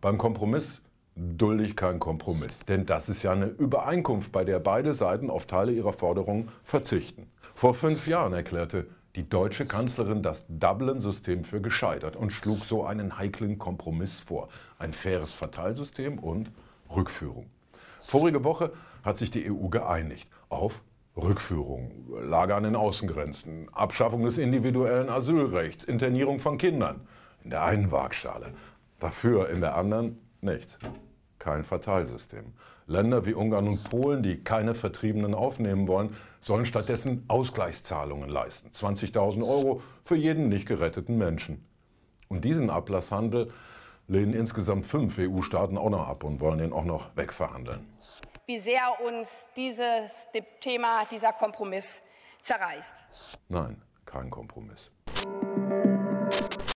Beim Kompromiss dulde ich keinen Kompromiss, denn das ist ja eine Übereinkunft, bei der beide Seiten auf Teile ihrer Forderungen verzichten. Vor fünf Jahren erklärte die deutsche Kanzlerin das Dublin-System für gescheitert und schlug so einen heiklen Kompromiss vor. Ein faires Verteilsystem und Rückführung. Vorige Woche hat sich die EU geeinigt auf Rückführung, Lager an den Außengrenzen, Abschaffung des individuellen Asylrechts, Internierung von Kindern in der einen Waagschale, Dafür in der anderen nichts. Kein Verteilsystem. Länder wie Ungarn und Polen, die keine Vertriebenen aufnehmen wollen, sollen stattdessen Ausgleichszahlungen leisten. 20.000 Euro für jeden nicht geretteten Menschen. Und diesen Ablasshandel lehnen insgesamt fünf EU-Staaten auch noch ab und wollen den auch noch wegverhandeln. Wie sehr uns dieses Thema, dieser Kompromiss zerreißt. Nein, kein Kompromiss.